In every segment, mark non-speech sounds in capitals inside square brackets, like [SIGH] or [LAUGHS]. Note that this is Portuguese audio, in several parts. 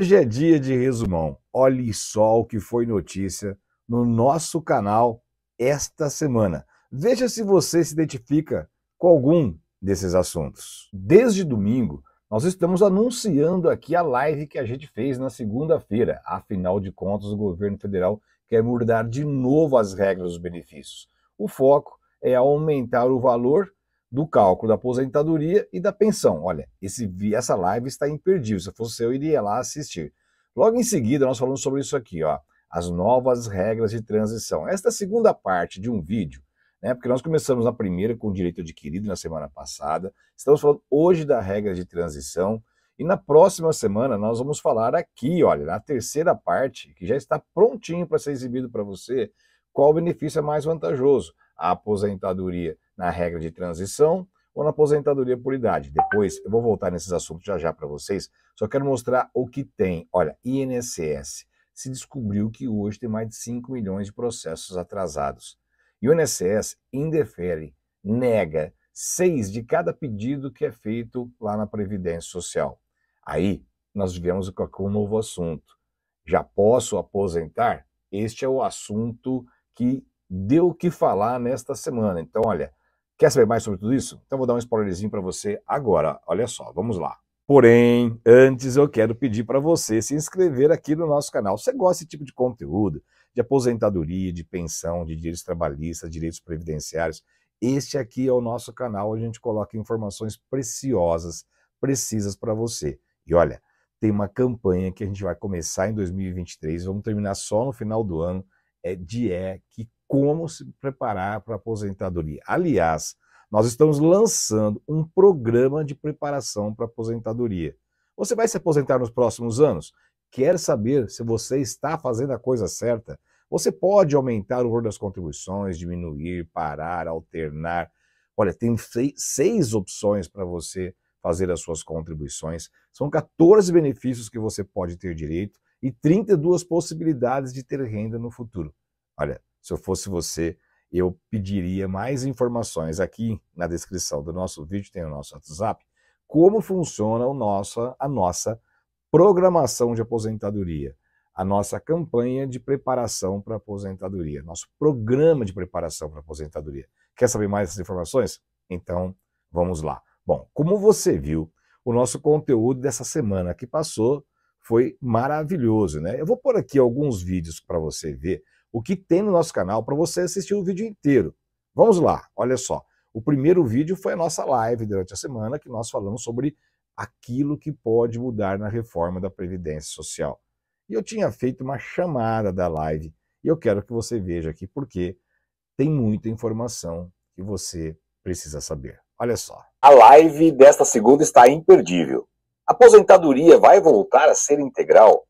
Hoje é dia de resumão. Olhe só o que foi notícia no nosso canal esta semana. Veja se você se identifica com algum desses assuntos. Desde domingo, nós estamos anunciando aqui a live que a gente fez na segunda-feira. Afinal de contas, o governo federal quer mudar de novo as regras dos benefícios. O foco é aumentar o valor do cálculo da aposentadoria e da pensão. Olha, esse, essa live está imperdível. Se fosse eu, iria lá assistir. Logo em seguida, nós falamos sobre isso aqui, ó, as novas regras de transição. Esta é segunda parte de um vídeo, né, porque nós começamos na primeira com o direito adquirido na semana passada, estamos falando hoje da regra de transição, e na próxima semana nós vamos falar aqui, olha, na terceira parte, que já está prontinho para ser exibido para você, qual o benefício é mais vantajoso, a aposentadoria na regra de transição ou na aposentadoria por idade. Depois eu vou voltar nesses assuntos já já para vocês, só quero mostrar o que tem. Olha, INSS. Se descobriu que hoje tem mais de 5 milhões de processos atrasados. E o INSS indefere, nega seis de cada pedido que é feito lá na Previdência Social. Aí nós viemos com um novo assunto. Já posso aposentar? Este é o assunto que deu o que falar nesta semana. Então, olha, Quer saber mais sobre tudo isso? Então vou dar um spoilerzinho para você agora. Olha só, vamos lá. Porém, antes eu quero pedir para você se inscrever aqui no nosso canal. Você gosta desse tipo de conteúdo? De aposentadoria, de pensão, de direitos trabalhistas, direitos previdenciários. Este aqui é o nosso canal, a gente coloca informações preciosas, precisas para você. E olha, tem uma campanha que a gente vai começar em 2023, vamos terminar só no final do ano, é é que como se preparar para a aposentadoria. Aliás, nós estamos lançando um programa de preparação para a aposentadoria. Você vai se aposentar nos próximos anos? Quer saber se você está fazendo a coisa certa? Você pode aumentar o valor das contribuições, diminuir, parar, alternar. Olha, tem seis opções para você fazer as suas contribuições. São 14 benefícios que você pode ter direito e 32 possibilidades de ter renda no futuro. Olha, se eu fosse você, eu pediria mais informações aqui na descrição do nosso vídeo, tem o nosso WhatsApp, como funciona o nosso, a nossa programação de aposentadoria, a nossa campanha de preparação para aposentadoria, nosso programa de preparação para aposentadoria. Quer saber mais essas informações? Então, vamos lá. Bom, como você viu, o nosso conteúdo dessa semana que passou foi maravilhoso, né? Eu vou pôr aqui alguns vídeos para você ver o que tem no nosso canal para você assistir o vídeo inteiro. Vamos lá, olha só. O primeiro vídeo foi a nossa live durante a semana que nós falamos sobre aquilo que pode mudar na reforma da Previdência Social. E eu tinha feito uma chamada da live e eu quero que você veja aqui porque tem muita informação que você precisa saber. Olha só. A live desta segunda está imperdível. A aposentadoria vai voltar a ser integral.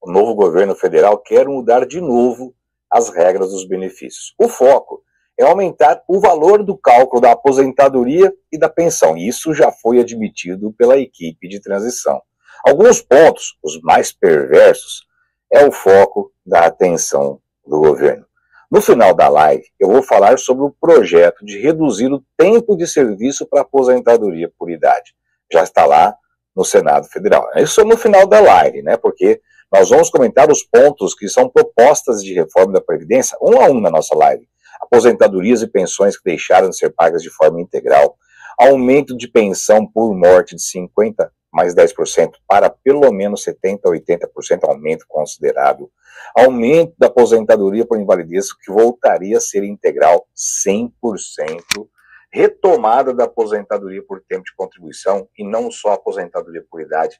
O novo governo federal quer mudar de novo as regras dos benefícios. O foco é aumentar o valor do cálculo da aposentadoria e da pensão. Isso já foi admitido pela equipe de transição. Alguns pontos, os mais perversos, é o foco da atenção do governo. No final da live, eu vou falar sobre o projeto de reduzir o tempo de serviço para aposentadoria por idade. Já está lá no Senado Federal. Isso é no final da live, né? Porque nós vamos comentar os pontos que são propostas de reforma da Previdência, um a um na nossa live. Aposentadorias e pensões que deixaram de ser pagas de forma integral. Aumento de pensão por morte de 50% mais 10% para pelo menos 70% a 80% aumento considerável. Aumento da aposentadoria por invalidez que voltaria a ser integral 100% retomada da aposentadoria por tempo de contribuição e não só aposentadoria por idade,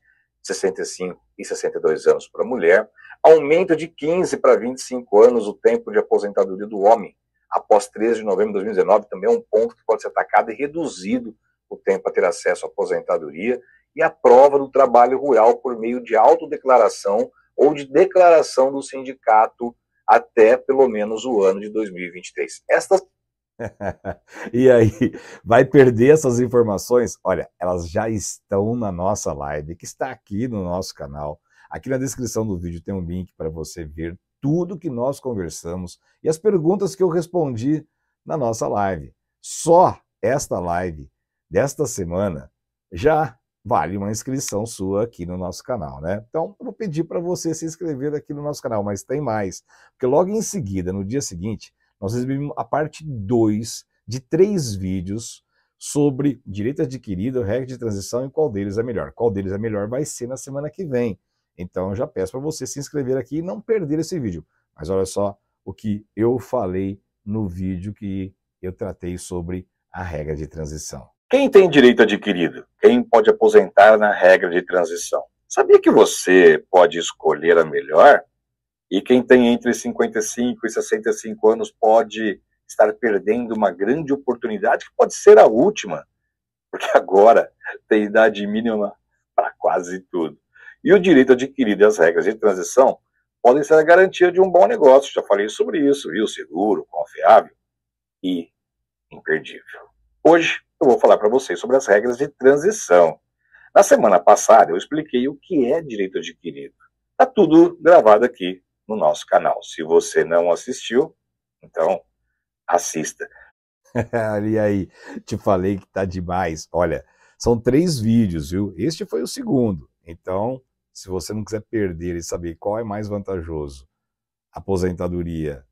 65 e 62 anos para a mulher, aumento de 15 para 25 anos o tempo de aposentadoria do homem, após 13 de novembro de 2019, também é um ponto que pode ser atacado e reduzido o tempo a ter acesso à aposentadoria, e a prova do trabalho rural por meio de autodeclaração ou de declaração do sindicato até pelo menos o ano de 2023. Estas [LAUGHS] e aí, vai perder essas informações? Olha, elas já estão na nossa live, que está aqui no nosso canal. Aqui na descrição do vídeo tem um link para você ver tudo que nós conversamos e as perguntas que eu respondi na nossa live. Só esta live desta semana já vale uma inscrição sua aqui no nosso canal, né? Então, eu vou pedir para você se inscrever aqui no nosso canal, mas tem mais, porque logo em seguida, no dia seguinte, nós recebemos a parte 2 de três vídeos sobre direito adquirido, regra de transição e qual deles é melhor. Qual deles é melhor vai ser na semana que vem. Então eu já peço para você se inscrever aqui e não perder esse vídeo. Mas olha só o que eu falei no vídeo que eu tratei sobre a regra de transição. Quem tem direito adquirido? Quem pode aposentar na regra de transição? Sabia que você pode escolher a melhor? E quem tem entre 55 e 65 anos pode estar perdendo uma grande oportunidade, que pode ser a última, porque agora tem idade mínima para quase tudo. E o direito adquirido e as regras de transição podem ser a garantia de um bom negócio, já falei sobre isso, viu? Seguro, confiável e imperdível. Hoje eu vou falar para vocês sobre as regras de transição. Na semana passada eu expliquei o que é direito adquirido. Está tudo gravado aqui no nosso canal. Se você não assistiu, então assista. [LAUGHS] e aí, te falei que tá demais. Olha, são três vídeos, viu? Este foi o segundo. Então, se você não quiser perder e saber qual é mais vantajoso, aposentadoria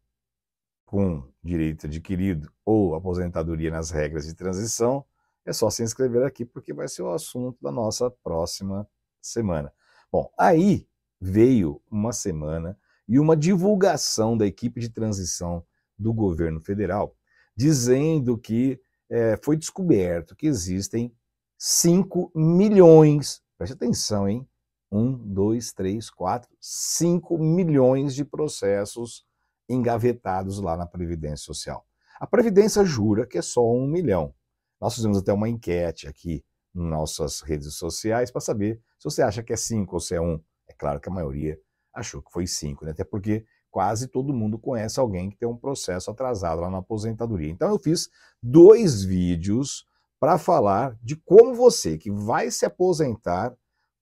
com direito adquirido ou aposentadoria nas regras de transição, é só se inscrever aqui porque vai ser o assunto da nossa próxima semana. Bom, aí veio uma semana e uma divulgação da equipe de transição do governo federal, dizendo que é, foi descoberto que existem 5 milhões, preste atenção, hein? 1, 2, 3, 4, 5 milhões de processos engavetados lá na Previdência Social. A Previdência jura que é só um milhão. Nós fizemos até uma enquete aqui nas nossas redes sociais para saber se você acha que é 5 ou se é um. É claro que a maioria achou que foi cinco, né? até porque quase todo mundo conhece alguém que tem um processo atrasado lá na aposentadoria. Então eu fiz dois vídeos para falar de como você que vai se aposentar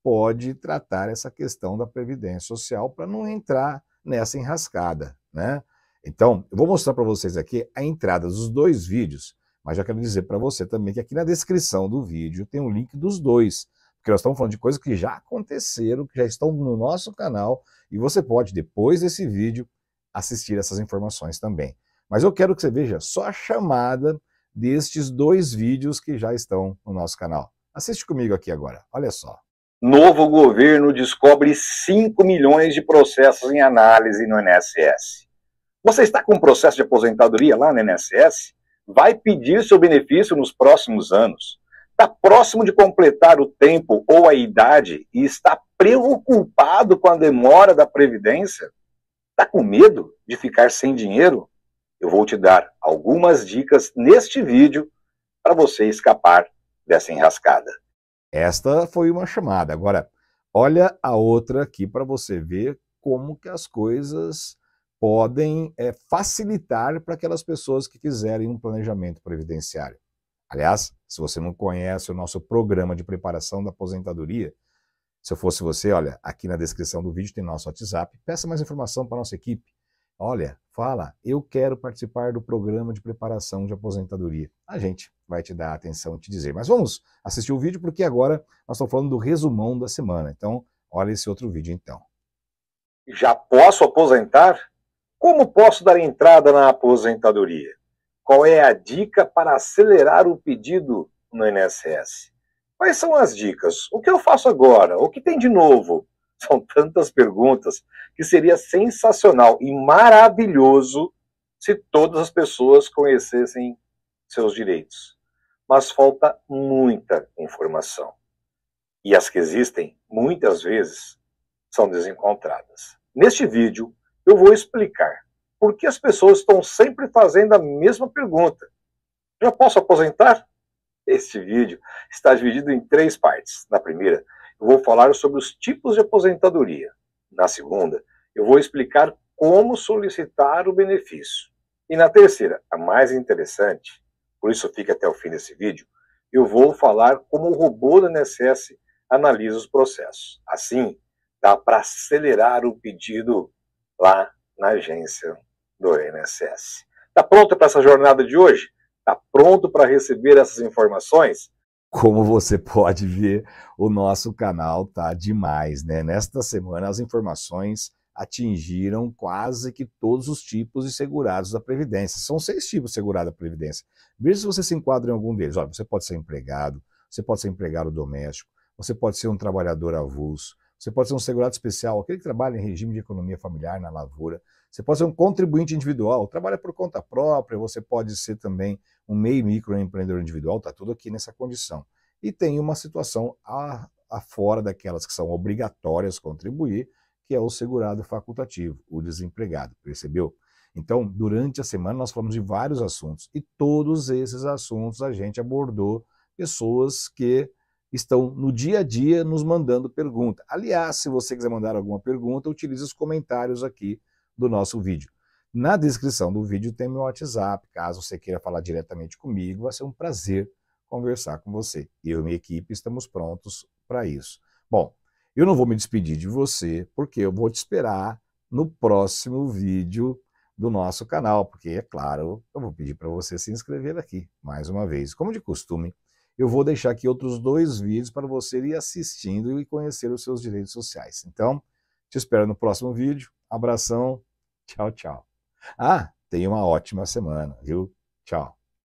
pode tratar essa questão da previdência social para não entrar nessa enrascada, né? Então, eu vou mostrar para vocês aqui a entrada dos dois vídeos, mas já quero dizer para você também que aqui na descrição do vídeo tem um link dos dois porque nós estamos falando de coisas que já aconteceram, que já estão no nosso canal, e você pode, depois desse vídeo, assistir essas informações também. Mas eu quero que você veja só a chamada destes dois vídeos que já estão no nosso canal. Assiste comigo aqui agora, olha só. Novo governo descobre 5 milhões de processos em análise no INSS. Você está com um processo de aposentadoria lá no INSS? Vai pedir seu benefício nos próximos anos está próximo de completar o tempo ou a idade e está preocupado com a demora da Previdência? Está com medo de ficar sem dinheiro? Eu vou te dar algumas dicas neste vídeo para você escapar dessa enrascada. Esta foi uma chamada. Agora, olha a outra aqui para você ver como que as coisas podem é, facilitar para aquelas pessoas que quiserem um planejamento previdenciário. Aliás, se você não conhece o nosso programa de preparação da aposentadoria, se eu fosse você, olha, aqui na descrição do vídeo tem nosso WhatsApp. Peça mais informação para nossa equipe. Olha, fala, eu quero participar do programa de preparação de aposentadoria. A gente vai te dar atenção e te dizer. Mas vamos assistir o vídeo porque agora nós estamos falando do resumão da semana. Então, olha esse outro vídeo então. Já posso aposentar? Como posso dar entrada na aposentadoria? Qual é a dica para acelerar o pedido no INSS? Quais são as dicas? O que eu faço agora? O que tem de novo? [LAUGHS] São tantas perguntas que seria sensacional e maravilhoso se todas as pessoas conhecessem seus direitos. Mas falta muita informação. E as que existem, muitas vezes, são desencontradas. Neste vídeo, eu vou explicar por que as pessoas estão sempre fazendo a mesma pergunta? Já posso aposentar? Este vídeo está dividido em três partes. Na primeira, eu vou falar sobre os tipos de aposentadoria. Na segunda, eu vou explicar como solicitar o benefício. E na terceira, a mais interessante, por isso fica até o fim desse vídeo, eu vou falar como o robô da NSS analisa os processos. Assim, dá para acelerar o pedido lá na agência do INSS. Está pronto para essa jornada de hoje? Está pronto para receber essas informações? Como você pode ver, o nosso canal tá demais, né? Nesta semana as informações atingiram quase que todos os tipos de segurados da Previdência. São seis tipos de segurado da Previdência. Veja se você se enquadra em algum deles. Olha, você pode ser empregado, você pode ser empregado doméstico, você pode ser um trabalhador avulso, você pode ser um segurado especial, aquele que trabalha em regime de economia familiar, na lavoura, você pode ser um contribuinte individual, trabalha por conta própria, você pode ser também um meio microempreendedor individual, está tudo aqui nessa condição. E tem uma situação a, a fora daquelas que são obrigatórias contribuir, que é o segurado facultativo, o desempregado, percebeu? Então, durante a semana nós falamos de vários assuntos e todos esses assuntos a gente abordou pessoas que estão no dia a dia nos mandando pergunta. Aliás, se você quiser mandar alguma pergunta, utilize os comentários aqui do nosso vídeo. Na descrição do vídeo tem meu WhatsApp, caso você queira falar diretamente comigo, vai ser um prazer conversar com você. Eu e minha equipe estamos prontos para isso. Bom, eu não vou me despedir de você, porque eu vou te esperar no próximo vídeo do nosso canal, porque, é claro, eu vou pedir para você se inscrever aqui, mais uma vez. Como de costume, eu vou deixar aqui outros dois vídeos para você ir assistindo e conhecer os seus direitos sociais. Então, te espero no próximo vídeo. Abração. Tchau, tchau. Ah, tenha uma ótima semana, viu? Tchau.